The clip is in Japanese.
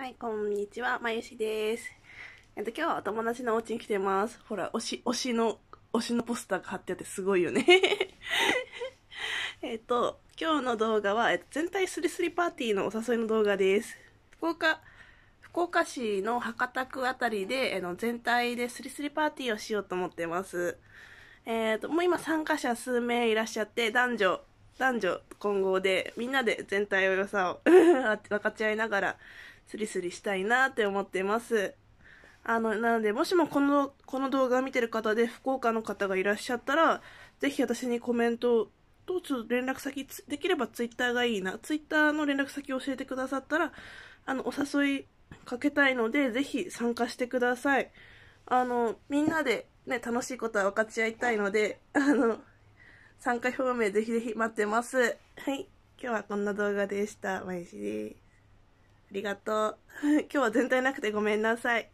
はい、こんにちは、まゆしです。えっと、今日はお友達のお家に来てます。ほら、推し、推しの、推しのポスターが貼ってあってすごいよね えっと、今日の動画は、えっと、全体スリスリパーティーのお誘いの動画です。福岡、福岡市の博多区あたりで、えの全体でスリスリパーティーをしようと思ってます。えっ、と、もう今参加者数名いらっしゃって、男女、男女混合で、みんなで全体を良さを 分かち合いながらスリスリしたいなって思ってます。あの、なので、もしもこの、この動画を見てる方で福岡の方がいらっしゃったら、ぜひ私にコメントと、ちょっと連絡先、できればツイッターがいいな。ツイッターの連絡先を教えてくださったら、あの、お誘いかけたいので、ぜひ参加してください。あの、みんなでね、楽しいことは分かち合いたいので、あの、参加表明ぜひぜひ待ってます。はい。今日はこんな動画でした。まゆしです。ありがとう。今日は全体なくてごめんなさい。